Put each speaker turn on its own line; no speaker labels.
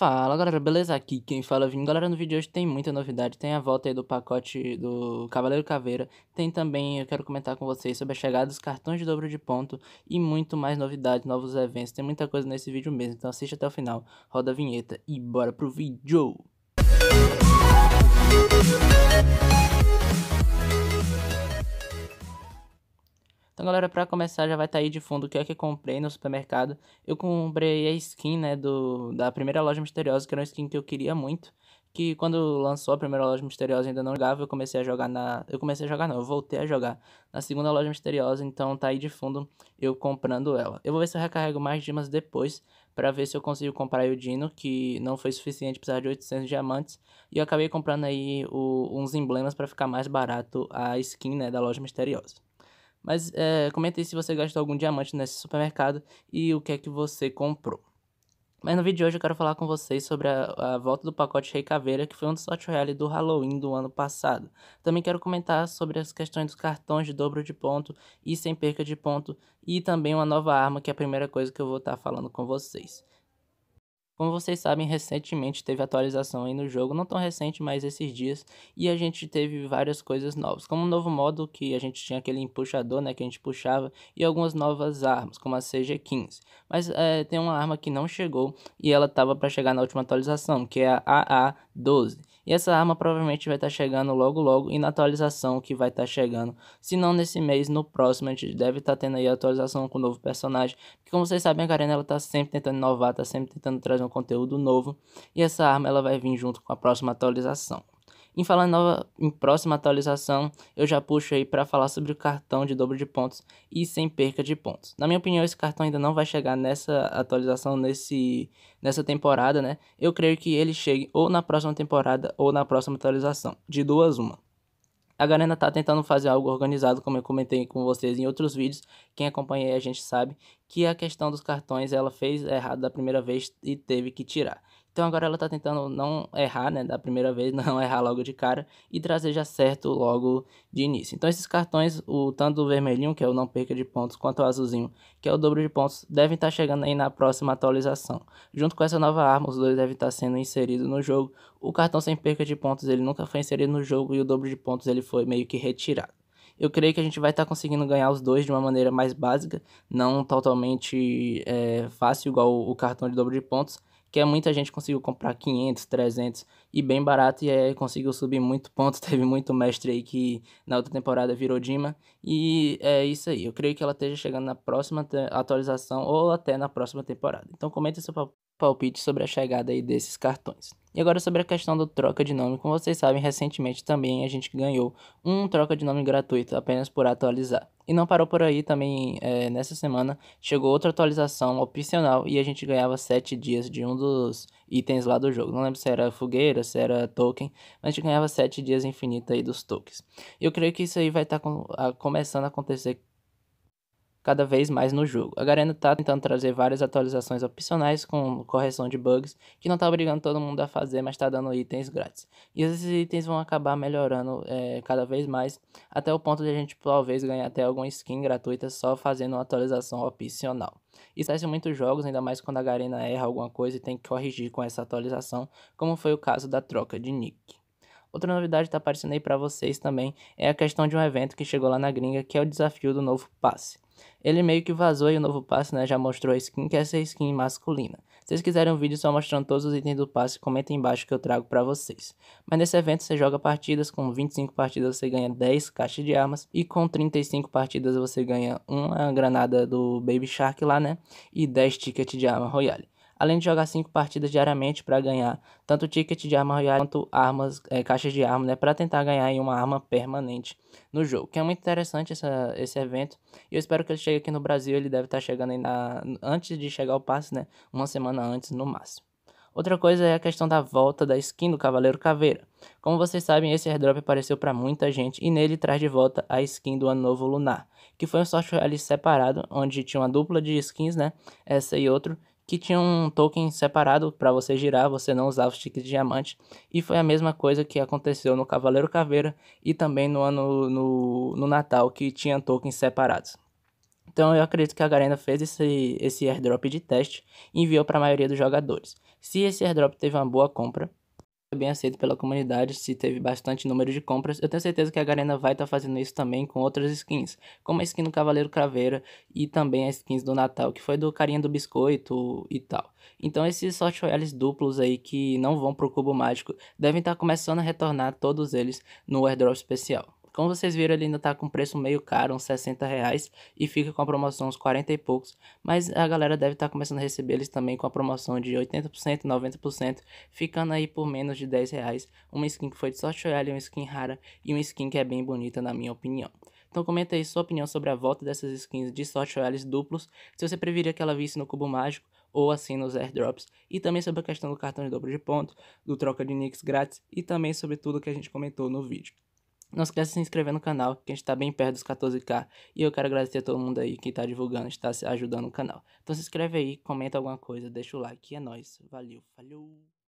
Fala galera, beleza? Aqui quem fala é Vim. Galera, no vídeo de hoje tem muita novidade, tem a volta aí do pacote do Cavaleiro Caveira, tem também, eu quero comentar com vocês sobre a chegada dos cartões de dobro de ponto e muito mais novidades, novos eventos, tem muita coisa nesse vídeo mesmo, então assiste até o final, roda a vinheta e bora pro vídeo! Música Então, galera, para começar, já vai estar tá aí de fundo o que é que eu comprei no supermercado. Eu comprei a skin, né, do, da primeira loja misteriosa, que era uma skin que eu queria muito. Que quando lançou a primeira loja misteriosa ainda não jogava, eu comecei a jogar na. Eu comecei a jogar, não, eu voltei a jogar na segunda loja misteriosa, então tá aí de fundo eu comprando ela. Eu vou ver se eu recarrego mais gemas depois, para ver se eu consigo comprar o Dino, que não foi suficiente, precisar de 800 diamantes. E eu acabei comprando aí o, uns emblemas para ficar mais barato a skin né, da loja misteriosa. Mas é, aí se você gastou algum diamante nesse supermercado e o que é que você comprou. Mas no vídeo de hoje eu quero falar com vocês sobre a, a volta do pacote Rei Caveira, que foi um dos Hot Royale do Halloween do ano passado. Também quero comentar sobre as questões dos cartões de dobro de ponto e sem perca de ponto, e também uma nova arma, que é a primeira coisa que eu vou estar tá falando com vocês. Como vocês sabem, recentemente teve atualização aí no jogo, não tão recente, mas esses dias, e a gente teve várias coisas novas, como um novo modo que a gente tinha aquele empuxador, né, que a gente puxava, e algumas novas armas, como a CG-15. Mas é, tem uma arma que não chegou e ela estava para chegar na última atualização, que é a AA-12. E essa arma provavelmente vai estar tá chegando logo logo e na atualização que vai estar tá chegando. Se não nesse mês, no próximo a gente deve estar tá tendo aí a atualização com o um novo personagem. Porque como vocês sabem, a Garena ela tá sempre tentando inovar, tá sempre tentando trazer um conteúdo novo. E essa arma ela vai vir junto com a próxima atualização. Em falando nova, em próxima atualização, eu já puxo aí para falar sobre o cartão de dobro de pontos e sem perca de pontos. Na minha opinião, esse cartão ainda não vai chegar nessa atualização, nesse, nessa temporada, né? Eu creio que ele chegue ou na próxima temporada ou na próxima atualização, de duas uma. A Garena tá tentando fazer algo organizado, como eu comentei com vocês em outros vídeos. Quem acompanha aí a gente sabe que a questão dos cartões ela fez errado da primeira vez e teve que tirar. Então agora ela está tentando não errar, né, da primeira vez, não errar logo de cara e trazer já certo logo de início. Então esses cartões, o tanto o vermelhinho, que é o não perca de pontos, quanto o azulzinho, que é o dobro de pontos, devem estar tá chegando aí na próxima atualização. Junto com essa nova arma, os dois devem estar tá sendo inseridos no jogo. O cartão sem perca de pontos, ele nunca foi inserido no jogo e o dobro de pontos ele foi meio que retirado eu creio que a gente vai estar tá conseguindo ganhar os dois de uma maneira mais básica, não totalmente é, fácil, igual o cartão de dobro de pontos, que é muita gente conseguiu comprar 500, 300 e bem barato e aí conseguiu subir muito ponto. Teve muito mestre aí que na outra temporada virou Dima e é isso aí. Eu creio que ela esteja chegando na próxima atualização ou até na próxima temporada. Então comenta seu palpite sobre a chegada aí desses cartões. E agora sobre a questão do troca de nome, como vocês sabem, recentemente também a gente ganhou um troca de nome gratuito apenas por atualizar. E não parou por aí, também é, nessa semana chegou outra atualização opcional e a gente ganhava 7 dias de um dos itens lá do jogo. Não lembro se era fogueira, se era token, mas a gente ganhava 7 dias infinito aí dos tokens. E eu creio que isso aí vai estar tá com, começando a acontecer cada vez mais no jogo. A Garena está tentando trazer várias atualizações opcionais com correção de bugs, que não está obrigando todo mundo a fazer, mas está dando itens grátis. E esses itens vão acabar melhorando é, cada vez mais, até o ponto de a gente talvez ganhar até alguma skin gratuita só fazendo uma atualização opcional. Isso acontece em muitos jogos, ainda mais quando a Garena erra alguma coisa e tem que corrigir com essa atualização, como foi o caso da troca de nick. Outra novidade que está aparecendo aí para vocês também é a questão de um evento que chegou lá na gringa, que é o desafio do novo passe. Ele meio que vazou e o novo passe, né, já mostrou a skin, que é essa skin masculina. Se vocês quiserem um vídeo só mostrando todos os itens do passe, comentem embaixo que eu trago para vocês. Mas nesse evento você joga partidas, com 25 partidas você ganha 10 caixas de armas, e com 35 partidas você ganha uma granada do Baby Shark lá, né, e 10 tickets de arma Royale além de jogar cinco partidas diariamente para ganhar tanto ticket de arma royal quanto armas, é, caixas de arma, né, para tentar ganhar em uma arma permanente no jogo. Que é muito interessante essa, esse evento e eu espero que ele chegue aqui no Brasil. Ele deve estar tá chegando na antes de chegar o passe, né, uma semana antes no máximo. Outra coisa é a questão da volta da skin do Cavaleiro Caveira. Como vocês sabem, esse airdrop apareceu para muita gente e nele traz de volta a skin do Ano Novo Lunar, que foi um sorteio ali separado, onde tinha uma dupla de skins, né? Essa e outro, que tinha um token separado para você girar, você não usava os tickets de diamante. E foi a mesma coisa que aconteceu no Cavaleiro Caveira e também no ano no, no Natal, que tinha tokens separados. Então eu acredito que a Garena fez esse, esse airdrop de teste e enviou para a maioria dos jogadores. Se esse airdrop teve uma boa compra, bem aceito pela comunidade, se teve bastante número de compras. Eu tenho certeza que a Garena vai estar tá fazendo isso também com outras skins, como a skin do Cavaleiro Craveira e também as skins do Natal, que foi do carinha do biscoito e tal. Então esses Sort Royales duplos aí que não vão pro Cubo Mágico, devem estar tá começando a retornar todos eles no Airdrop Especial. Como vocês viram, ele ainda tá com preço meio caro, uns 60 reais, e fica com a promoção uns 40 e poucos, mas a galera deve estar tá começando a receber eles também com a promoção de 80%, 90%, ficando aí por menos de 10 reais, uma skin que foi de sorte olhada, uma skin rara, e uma skin que é bem bonita na minha opinião. Então comenta aí sua opinião sobre a volta dessas skins de Sorte Royales duplos, se você preferia que ela visse no Cubo Mágico ou assim nos airdrops, e também sobre a questão do cartão de dobro de ponto, do troca de nicks grátis e também sobre tudo que a gente comentou no vídeo. Não esquece de se inscrever no canal, que a gente tá bem perto dos 14k. E eu quero agradecer a todo mundo aí que tá divulgando, está ajudando o canal. Então se inscreve aí, comenta alguma coisa, deixa o like, é nóis. Valeu, falou!